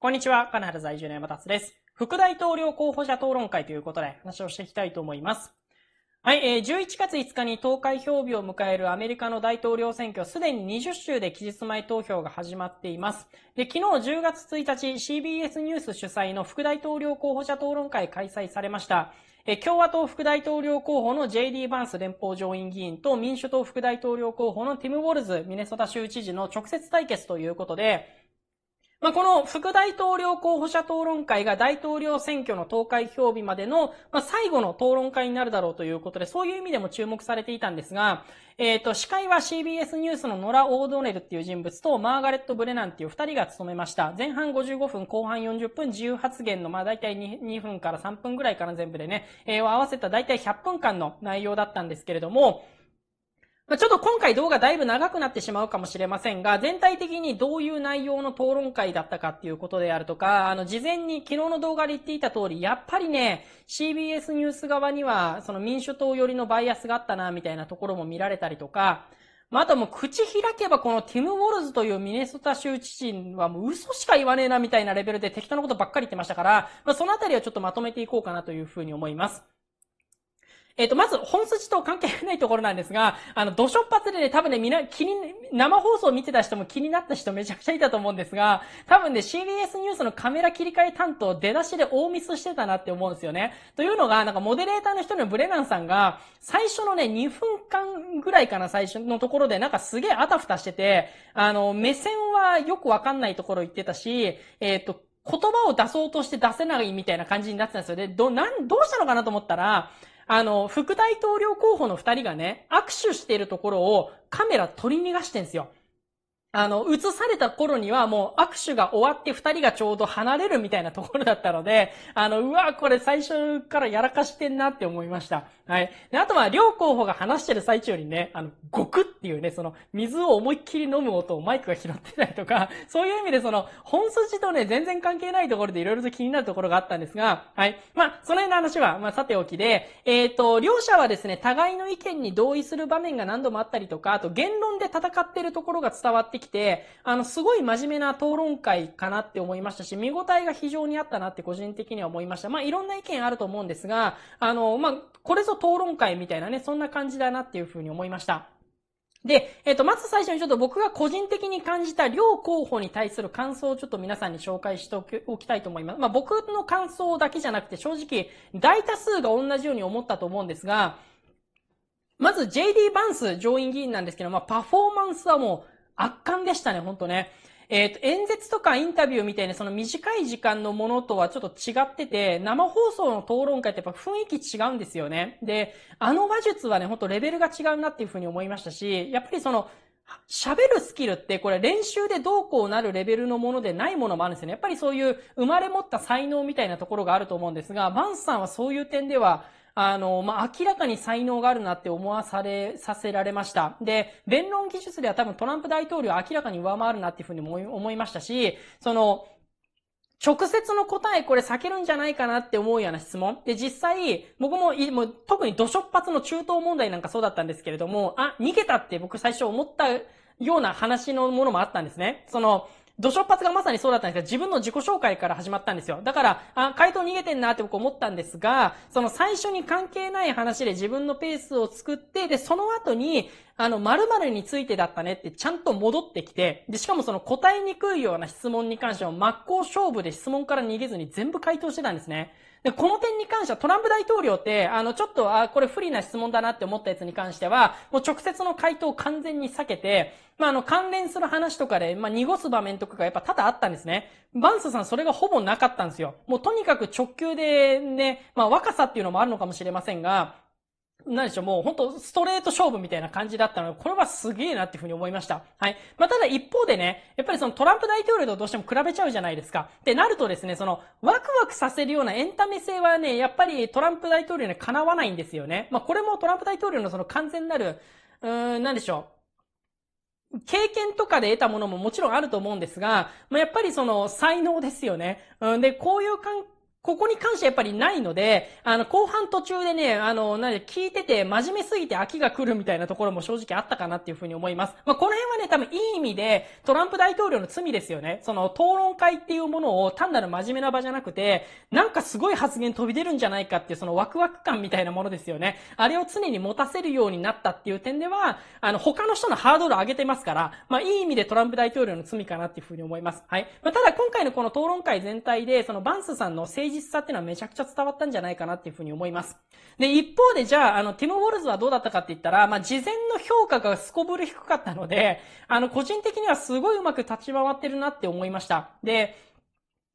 こんにちは、金原在住の山達です。副大統領候補者討論会ということで話をしていきたいと思います。はい、えー、11月5日に投開票日を迎えるアメリカの大統領選挙、すでに20州で期日前投票が始まっています。で、昨日10月1日、CBS ニュース主催の副大統領候補者討論会開催されました。え共和党副大統領候補の J.D. バンス連邦上院議員と民主党副大統領候補のティム・ウォルズ、ミネソタ州知事の直接対決ということで、まあ、この副大統領候補者討論会が大統領選挙の投開票日までの、まあ、最後の討論会になるだろうということで、そういう意味でも注目されていたんですが、えっ、ー、と、司会は CBS ニュースのノラ・オードネルっていう人物とマーガレット・ブレナンっていう二人が務めました。前半55分、後半40分、自由発言の、まあ、大体 2, 2分から3分ぐらいから全部でね、えー、合わせた大体100分間の内容だったんですけれども、まあ、ちょっと今回動画だいぶ長くなってしまうかもしれませんが、全体的にどういう内容の討論会だったかっていうことであるとか、あの、事前に昨日の動画で言っていた通り、やっぱりね、CBS ニュース側には、その民主党寄りのバイアスがあったな、みたいなところも見られたりとか、まあ、あともう口開けばこのティム・ウォルズというミネソタ州知事はもう嘘しか言わねえなみたいなレベルで適当なことばっかり言ってましたから、まあ、そのあたりはちょっとまとめていこうかなというふうに思います。えっ、と、まず、本筋と関係ないところなんですが、あの、土初発でね、多分ね、みな気に、生放送見てた人も気になった人めちゃくちゃいたと思うんですが、多分ね、CBS ニュースのカメラ切り替え担当、出だしで大ミスしてたなって思うんですよね。というのが、なんか、モデレーターの人のブレナンさんが、最初のね、2分間ぐらいかな、最初のところで、なんかすげえあたふたしてて、あの、目線はよくわかんないところ言ってたし、えっ、と、言葉を出そうとして出せないみたいな感じになってたんですよ。で、ど、なん、どうしたのかなと思ったら、あの、副大統領候補の二人がね、握手してるところをカメラ取り逃がしてんすよ。あの、移された頃にはもう握手が終わって二人がちょうど離れるみたいなところだったので、あの、うわこれ最初からやらかしてんなって思いました。はい。で、あとは両候補が話してる最中にね、あの、ゴクっていうね、その、水を思いっきり飲む音をマイクが拾ってたりとか、そういう意味でその、本筋とね、全然関係ないところでいいろと気になるところがあったんですが、はい。まあ、その辺の話は、まあ、さておきで、えっ、ー、と、両者はですね、互いの意見に同意する場面が何度もあったりとか、あと言論で戦ってるところが伝わってってきて、あの、すごい真面目な討論会かなって思いましたし、見応えが非常にあったなって個人的には思いました。まあ、いろんな意見あると思うんですが、あの、まあ、これぞ討論会みたいなね、そんな感じだなっていうふうに思いました。で、えっ、ー、と、まず最初にちょっと僕が個人的に感じた両候補に対する感想をちょっと皆さんに紹介しておきたいと思います。まあ、僕の感想だけじゃなくて正直大多数が同じように思ったと思うんですが、まず JD バンス上院議員なんですけど、まあ、パフォーマンスはもう圧巻でしたね、ほんとね。えっ、ー、と、演説とかインタビューみたいな、その短い時間のものとはちょっと違ってて、生放送の討論会ってやっぱ雰囲気違うんですよね。で、あの話術はね、ほんとレベルが違うなっていうふうに思いましたし、やっぱりその、喋るスキルってこれ練習でどうこうなるレベルのものでないものもあるんですよね。やっぱりそういう生まれ持った才能みたいなところがあると思うんですが、マンスさんはそういう点ではあの、まあ、明らかに才能があるなって思わされ、させられました。で、弁論技術では多分トランプ大統領は明らかに上回るなっていうふうに思いましたし、その、直接の答えこれ避けるんじゃないかなって思うような質問。で、実際、僕も、もう特に土初っ発の中東問題なんかそうだったんですけれども、あ、逃げたって僕最初思ったような話のものもあったんですね。その、土初発がまさにそうだったんですが、自分の自己紹介から始まったんですよ。だから、あ、回答逃げてんなって僕思ったんですが、その最初に関係ない話で自分のペースを作って、で、その後に、あの、〇〇についてだったねってちゃんと戻ってきて、で、しかもその答えにくいような質問に関しては真っ向勝負で質問から逃げずに全部回答してたんですね。で、この点に関してはトランプ大統領って、あの、ちょっと、あ、これ不利な質問だなって思ったやつに関しては、もう直接の回答を完全に避けて、まあ、あの、関連する話とかで、まあ、濁す場面とかがやっぱ多々あったんですね。バンスさんそれがほぼなかったんですよ。もうとにかく直球でね、まあ、若さっていうのもあるのかもしれませんが、何でしょう、もう本当ストレート勝負みたいな感じだったので、これはすげえなっていうふうに思いました。はい。まあ、ただ一方でね、やっぱりそのトランプ大統領とどうしても比べちゃうじゃないですか。ってなるとですね、そのワクワクさせるようなエンタメ性はね、やっぱりトランプ大統領にはかなわないんですよね。まあ、これもトランプ大統領のその完全なる、うーん、何でしょう。経験とかで得たものももちろんあると思うんですが、まあ、やっぱりその才能ですよね。うん、で、こういう環ここに関してやっぱりないので、あの、後半途中でね、あの、なんで、聞いてて真面目すぎて飽きが来るみたいなところも正直あったかなっていうふうに思います。まあ、この辺はね、多分いい意味で、トランプ大統領の罪ですよね。その、討論会っていうものを単なる真面目な場じゃなくて、なんかすごい発言飛び出るんじゃないかっていう、そのワクワク感みたいなものですよね。あれを常に持たせるようになったっていう点では、あの、他の人のハードルを上げてますから、まあ、いい意味でトランプ大統領の罪かなっていうふうに思います。はい。まあ、ただ今回のこの討論会全体で、その、バンスさんの実さっていうのはめちゃくちゃ伝わったんじゃないかなっていうふうに思います。で、一方でじゃあ、あの、ティム・ウォルズはどうだったかって言ったら、まあ、事前の評価がすこぶる低かったので、あの、個人的にはすごいうまく立ち回ってるなって思いました。で、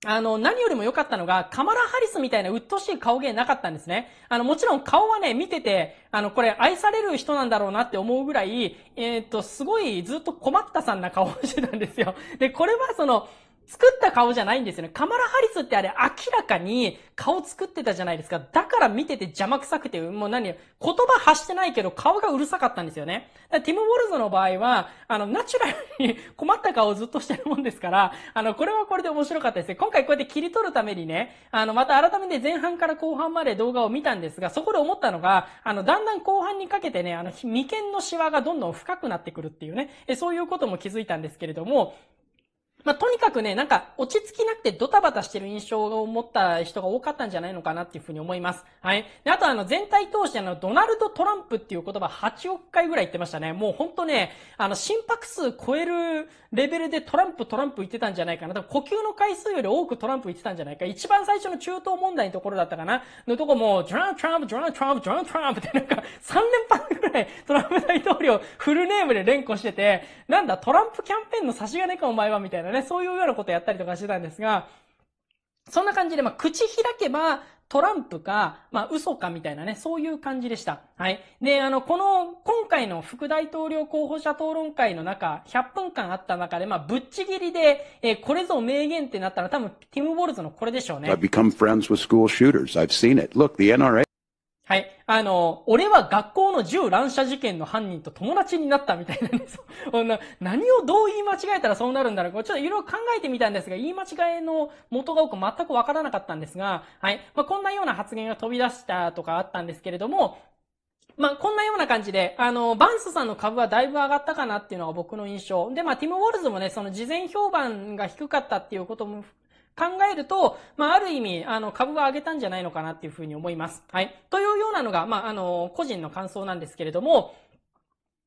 あの、何よりも良かったのが、カマラ・ハリスみたいな鬱陶しい顔芸なかったんですね。あの、もちろん顔はね、見てて、あの、これ愛される人なんだろうなって思うぐらい、えー、っと、すごいずっと困ったさんな顔をしてたんですよ。で、これはその、作った顔じゃないんですよね。カマラ・ハリスってあれ明らかに顔作ってたじゃないですか。だから見てて邪魔くさくて、もう何、言葉発してないけど顔がうるさかったんですよね。ティム・ウォルズの場合は、あの、ナチュラルに困った顔をずっとしてるもんですから、あの、これはこれで面白かったですね。今回こうやって切り取るためにね、あの、また改めて前半から後半まで動画を見たんですが、そこで思ったのが、あの、だんだん後半にかけてね、あの、眉間のシワがどんどん深くなってくるっていうね、そういうことも気づいたんですけれども、まあ、とにかくね、なんか落ち着きなくてドタバタしてる印象を持った人が多かったんじゃないのかなっていうふうに思います。はい。で、あとあの全体通してあのドナルド・トランプっていう言葉8億回ぐらい言ってましたね。もうほんとね、あの心拍数超えるレベルでトランプトランプ言ってたんじゃないかな。多分呼吸の回数より多くトランプ言ってたんじゃないか。一番最初の中東問題のところだったかな。のとこも、トランプ、トランプ、トランプ、トランプ、トランプ、トランプってなんか3連発ぐらいトランプ大統領フルネームで連呼してて、なんだトランプキャンペーンの差し金かお前はみたいな。ね、そういうようなことをやったりとかしてたんですが、そんな感じで、まあ、口開けば、トランプか、まあ、嘘かみたいなね、そういう感じでした。はい。で、あの、この、今回の副大統領候補者討論会の中、100分間あった中で、まあ、ぶっちぎりで、えー、これぞ名言ってなったら、多分、ティム・ボルズのこれでしょうね。I've become friends with school shooters. I've seen it. Look, the NRA はい。あの、俺は学校の銃乱射事件の犯人と友達になったみたいなんです。何をどう言い間違えたらそうなるんだろうか。ちょっといろいろ考えてみたんですが、言い間違えの元が多く全くわからなかったんですが、はい。まあ、こんなような発言が飛び出したとかあったんですけれども、まあ、こんなような感じで、あの、バンスさんの株はだいぶ上がったかなっていうのが僕の印象。で、まあ、ティム・ウォルズもね、その事前評判が低かったっていうことも考えると、まあ、ある意味、あの、株は上げたんじゃないのかなっていうふうに思います。はい。というようなのが、まあ、あの、個人の感想なんですけれども、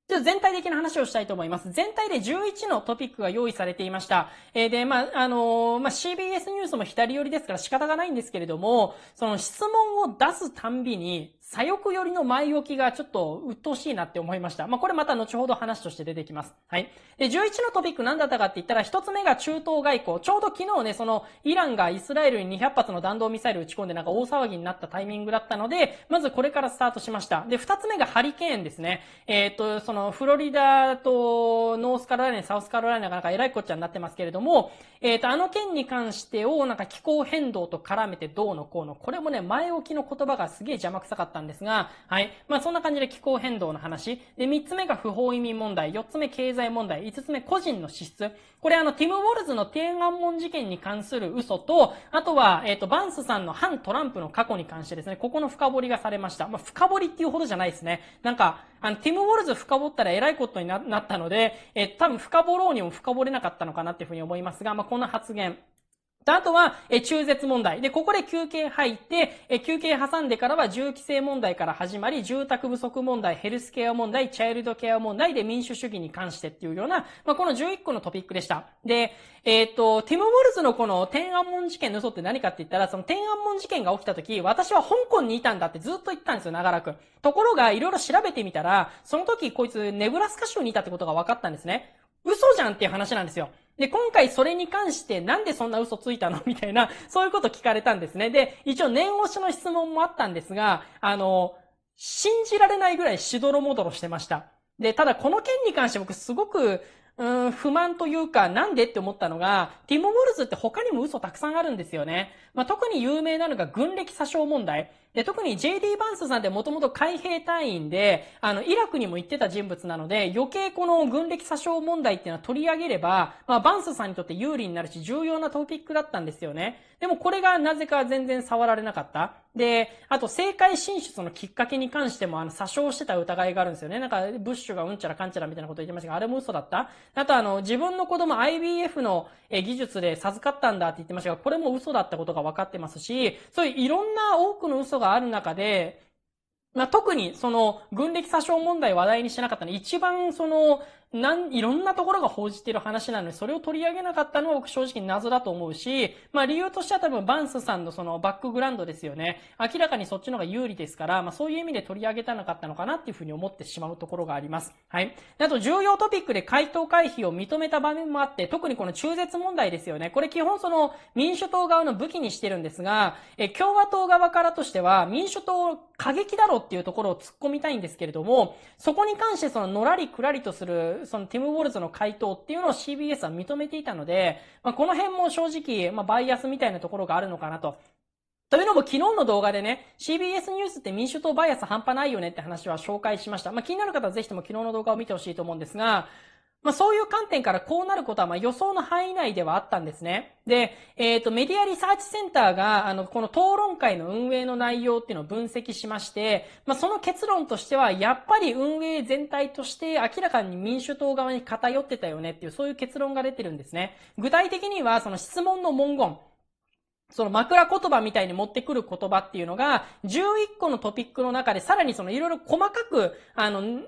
ちょっと全体的な話をしたいと思います。全体で11のトピックが用意されていました。えー、で、まあ、あのー、まあ、CBS ニュースも左寄りですから仕方がないんですけれども、その質問を出すたんびに、左翼寄りの前置きがちょっと鬱陶しいなって思いました。まあ、これまた後ほど話として出てきます。はい。で、11のトピック何だったかって言ったら、一つ目が中東外交。ちょうど昨日ね、その、イランがイスラエルに200発の弾道ミサイル撃ち込んでなんか大騒ぎになったタイミングだったので、まずこれからスタートしました。で、二つ目がハリケーンですね。えー、っと、その、フロリダとノースカロライナ、サウスカロライナがなんかえらいこっちゃになってますけれども、えー、っと、あの件に関してをなんか気候変動と絡めてどうのこうの、これもね、前置きの言葉がすげえ邪魔くさかったったんですが、はい。まあ、そんな感じで気候変動の話。で、3つ目が不法移民問題、4つ目経済問題、5つ目個人の資質。これあの、ティム・ウォルズの天安門事件に関する嘘と、あとは、えっ、ー、と、バンスさんの反トランプの過去に関してですね、ここの深掘りがされました。まあ、深掘りっていうほどじゃないですね。なんか、あの、ティム・ウォルズ深掘ったら偉いことになったので、えー、多分深掘ろうにも深掘れなかったのかなっていうふうに思いますが、まあ、この発言。あとは、え中絶問題。で、ここで休憩入って、え休憩挟んでからは銃規制問題から始まり、住宅不足問題、ヘルスケア問題、チャイルドケア問題で民主主義に関してっていうような、まあ、この11個のトピックでした。で、えっ、ー、と、ティム・ウォルズのこの天安門事件の嘘って何かって言ったら、その天安門事件が起きた時、私は香港にいたんだってずっと言ったんですよ、長らく。ところが、いろいろ調べてみたら、その時こいつネブラスカ州にいたってことが分かったんですね。嘘じゃんっていう話なんですよ。で、今回それに関してなんでそんな嘘ついたの みたいな、そういうこと聞かれたんですね。で、一応念押しの質問もあったんですが、あの、信じられないぐらいしどろもどろしてました。で、ただこの件に関して僕すごく、うん、不満というか、なんでって思ったのが、ティモ・ウォルズって他にも嘘たくさんあるんですよね。まあ、特に有名なのが軍歴詐称問題。で、特に JD バンスさんってもともと海兵隊員で、あの、イラクにも行ってた人物なので、余計この軍歴詐称問題っていうのは取り上げれば、まあ、バンスさんにとって有利になるし、重要なトピックだったんですよね。でもこれがなぜか全然触られなかった。で、あと、政界進出のきっかけに関しても、あの、詐称してた疑いがあるんですよね。なんか、ブッシュがうんちゃらかんちゃらみたいなこと言ってましたが、あれも嘘だったあと、あの、自分の子供 IBF の技術で授かったんだって言ってましたが、これも嘘だったことが分かってますし、そういういろんな多くの嘘ががある中で、まあ、特にその軍歴詐称問題を話題にしてなかったの一番そのなん、いろんなところが報じている話なのに、それを取り上げなかったのは僕正直謎だと思うし、まあ理由としては多分バンスさんのそのバックグラウンドですよね。明らかにそっちの方が有利ですから、まあそういう意味で取り上げたなかったのかなっていうふうに思ってしまうところがあります。はい。あと重要トピックで回答回避を認めた場面もあって、特にこの中絶問題ですよね。これ基本その民主党側の武器にしてるんですが、え、共和党側からとしては民主党過激だろうっていうところを突っ込みたいんですけれども、そこに関してそののらりくらりとするそのティム・ウォルズの回答っていうのを CBS は認めていたので、まあ、この辺も正直、まあ、バイアスみたいなところがあるのかなと。というのも昨日の動画でね、CBS ニュースって民主党バイアス半端ないよねって話は紹介しました。まあ、気になる方はぜひとも昨日の動画を見てほしいと思うんですが、まあ、そういう観点からこうなることはま予想の範囲内ではあったんですね。で、えっ、ー、と、メディアリサーチセンターが、あの、この討論会の運営の内容っていうのを分析しまして、まあ、その結論としては、やっぱり運営全体として明らかに民主党側に偏ってたよねっていう、そういう結論が出てるんですね。具体的には、その質問の文言。その枕言葉みたいに持ってくる言葉っていうのが、11個のトピックの中で、さらにそのいろいろ細かく、あの、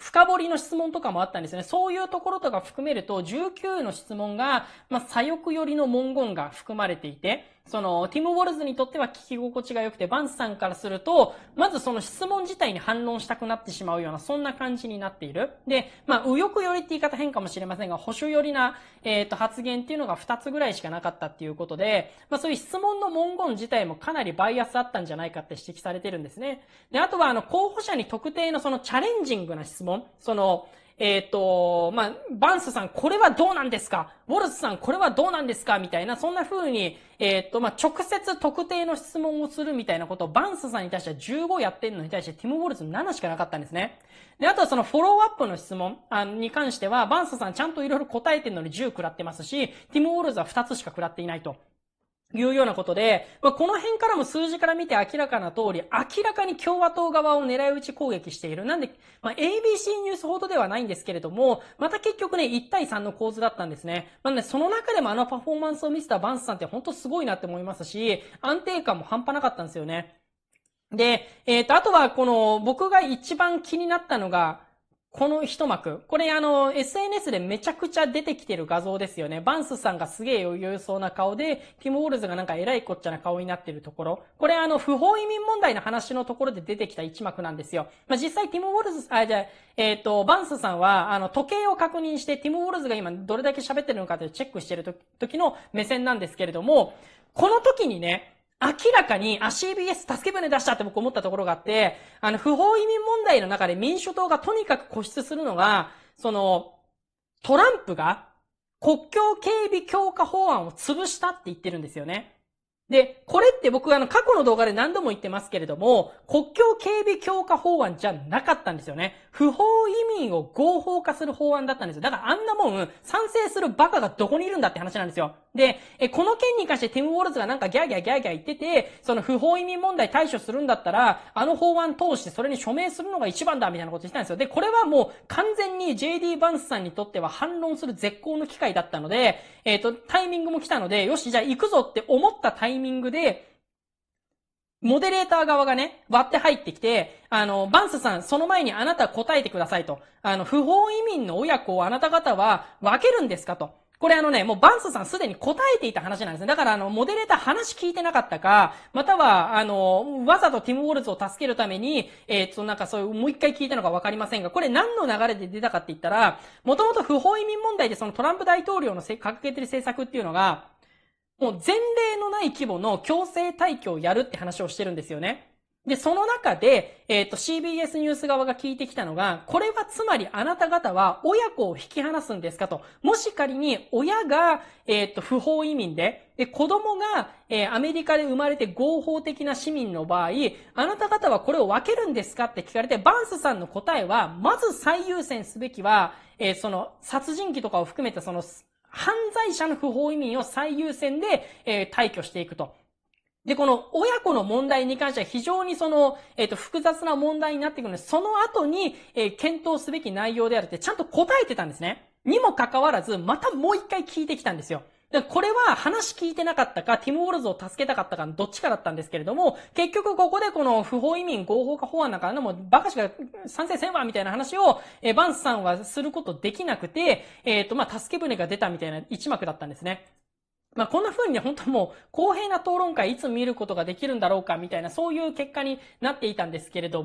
深掘りの質問とかもあったんですね。そういうところとか含めると、19の質問が、まあ、左翼寄りの文言が含まれていて、その、ティム・ウォルズにとっては聞き心地が良くて、バンスさんからすると、まずその質問自体に反論したくなってしまうような、そんな感じになっている。で、まあ、右翼寄りって言い方変かもしれませんが、保守寄りな、えっ、ー、と、発言っていうのが2つぐらいしかなかったっていうことで、まあ、そういう質問の文言自体もかなりバイアスあったんじゃないかって指摘されてるんですね。で、あとは、あの、候補者に特定のそのチャレンジングな質問、その、えっ、ー、と、まあ、バンスさん、これはどうなんですかウォルズさん、これはどうなんですかみたいな、そんな風に、えっ、ー、と、まあ、直接特定の質問をするみたいなことを、バンスさんに対しては15やってるのに対して、ティム・ウォルズ7しかなかったんですね。で、あとはそのフォローアップの質問に関しては、バンスさんちゃんといろいろ答えてるのに10食らってますし、ティム・ウォルズは2つしか食らっていないと。いうようなことで、まあ、この辺からも数字から見て明らかな通り、明らかに共和党側を狙い撃ち攻撃している。なんで、まあ、ABC ニュースほどではないんですけれども、また結局ね、1対3の構図だったんですね。まあね、その中でもあのパフォーマンスを見せたバンスさんって本当すごいなって思いますし、安定感も半端なかったんですよね。で、えっ、ー、と、あとはこの、僕が一番気になったのが、この一幕。これあの、SNS でめちゃくちゃ出てきてる画像ですよね。バンスさんがすげえ余裕そうな顔で、ティム・ウォルズがなんか偉いこっちゃな顔になってるところ。これあの、不法移民問題の話のところで出てきた一幕なんですよ。まあ、実際ティム・ウォルズ、あ、じゃえっ、ー、と、バンスさんは、あの、時計を確認して、ティム・ウォルズが今どれだけ喋ってるのかってチェックしてる時の目線なんですけれども、この時にね、明らかに、あ、CBS 助け舟出したって僕思ったところがあって、あの、不法移民問題の中で民主党がとにかく固執するのが、その、トランプが国境警備強化法案を潰したって言ってるんですよね。で、これって僕あの過去の動画で何度も言ってますけれども、国境警備強化法案じゃなかったんですよね。不法移民を合法化する法案だったんですよ。だからあんなもん、賛成するバカがどこにいるんだって話なんですよ。で、え、この件に関してティム・ウォルズがなんかギャーギャーギャーギャー言ってて、その不法移民問題対処するんだったら、あの法案通してそれに署名するのが一番だみたいなこと言ったんですよ。で、これはもう完全に JD バンスさんにとっては反論する絶好の機会だったので、えっ、ー、と、タイミングも来たので、よし、じゃあ行くぞって思ったタイミングで、モデレーター側がね、割って入ってきて、あの、バンスさん、その前にあなた答えてくださいと。あの、不法移民の親子をあなた方は分けるんですかと。これあのね、もうバンスさんすでに答えていた話なんですね。だからあの、モデレーター話聞いてなかったか、または、あの、わざとティム・ウォルズを助けるために、えー、っと、なんかそういう、もう一回聞いたのかわかりませんが、これ何の流れで出たかって言ったら、もともと不法移民問題でそのトランプ大統領の掲げてる政策っていうのが、もう前例のない規模の強制退去をやるって話をしてるんですよね。で、その中で、えっ、ー、と、CBS ニュース側が聞いてきたのが、これはつまりあなた方は親子を引き離すんですかと。もし仮に親が、えっ、ー、と、不法移民で、で、子供が、えー、アメリカで生まれて合法的な市民の場合、あなた方はこれを分けるんですかって聞かれて、バンスさんの答えは、まず最優先すべきは、えその、殺人鬼とかを含めたその、犯罪者の不法移民を最優先で、え退去していくと。で、この親子の問題に関しては非常にその、えっ、ー、と、複雑な問題になってくるので、その後に、えー、検討すべき内容であるってちゃんと答えてたんですね。にもかかわらず、またもう一回聞いてきたんですよ。で、これは話聞いてなかったか、ティム・ウォルズを助けたかったか、どっちかだったんですけれども、結局ここでこの不法移民合法化法案なんかのもバカしか賛成せんわみたいな話を、えバンスさんはすることできなくて、えっ、ー、と、まあ、助け船が出たみたいな一幕だったんですね。まあ、こんな風にね、本当もう公平な討論会いつ見ることができるんだろうかみたいな、そういう結果になっていたんですけれども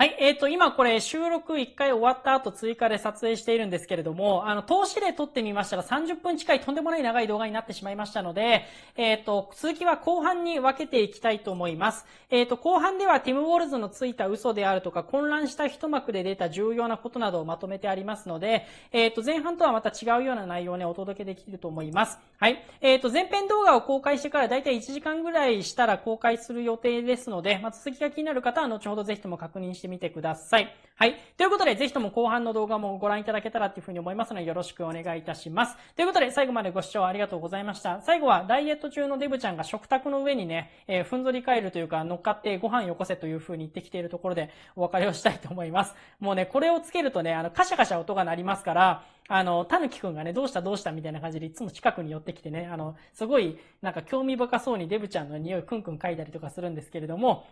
はい。えっ、ー、と、今これ収録1回終わった後追加で撮影しているんですけれども、あの、投資で撮ってみましたら30分近いとんでもない長い動画になってしまいましたので、えっ、ー、と、続きは後半に分けていきたいと思います。えっ、ー、と、後半ではティム・ウォールズのついた嘘であるとか混乱した一幕で出た重要なことなどをまとめてありますので、えっ、と、前半とはまた違うような内容をね、お届けできると思います。はい。えっ、と、前編動画を公開してからだいたい1時間ぐらいしたら公開する予定ですので、まあ、続きが気になる方は後ほどぜひとも確認してみてください。はい。ということで、ぜひとも後半の動画もご覧いただけたらっていうふうに思いますので、よろしくお願いいたします。ということで、最後までご視聴ありがとうございました。最後は、ダイエット中のデブちゃんが食卓の上にね、えー、ふんぞり返るというか、乗っかってご飯よこせというふうに言ってきているところで、お別れをしたいと思います。もうね、これをつけるとね、あの、カシャカシャ音が鳴りますから、あの、たぬきくんがね、どうしたどうしたみたいな感じで、いつも近くに寄ってきてね、あの、すごい、なんか興味深そうにデブちゃんの匂いくんくん嗅いだりとかするんですけれども、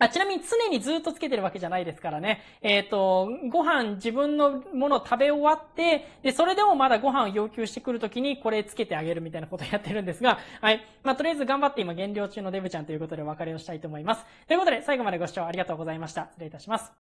あちなみに常にずっとつけてるわけじゃないですからね。えっ、ー、と、ご飯自分のものを食べ終わって、で、それでもまだご飯を要求してくるときにこれつけてあげるみたいなことをやってるんですが、はい。まあ、とりあえず頑張って今減量中のデブちゃんということでお別れをしたいと思います。ということで、最後までご視聴ありがとうございました。失礼いたします。